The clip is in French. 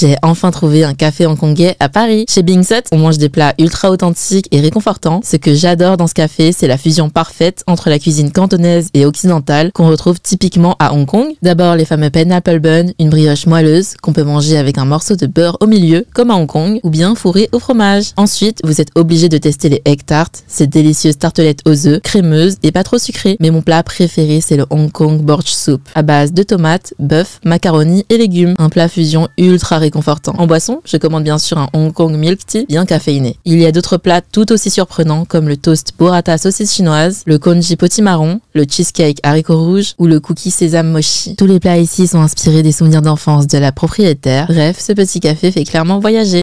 j'ai enfin trouvé un café hongkongais à Paris. Chez Bing Set, on mange des plats ultra authentiques et réconfortants. Ce que j'adore dans ce café, c'est la fusion parfaite entre la cuisine cantonaise et occidentale qu'on retrouve typiquement à Hong Kong. D'abord les fameux pineapple bun, une brioche moelleuse qu'on peut manger avec un morceau de beurre au milieu, comme à Hong Kong, ou bien fourré au fromage. Ensuite, vous êtes obligé de tester les egg tarts, ces délicieuses tartelettes aux œufs, crémeuses et pas trop sucrées. Mais mon plat préféré, c'est le Hong Kong borch soup, à base de tomates, bœuf, macaroni et légumes. Un plat fusion ultra réconfortant. En boisson, je commande bien sûr un Hong Kong milk tea bien caféiné. Il y a d'autres plats tout aussi surprenants comme le toast burrata saucisse chinoise, le congee potimarron, le cheesecake haricot rouge ou le cookie sésame mochi. Tous les plats ici sont inspirés des souvenirs d'enfance de la propriétaire. Bref, ce petit café fait clairement voyager.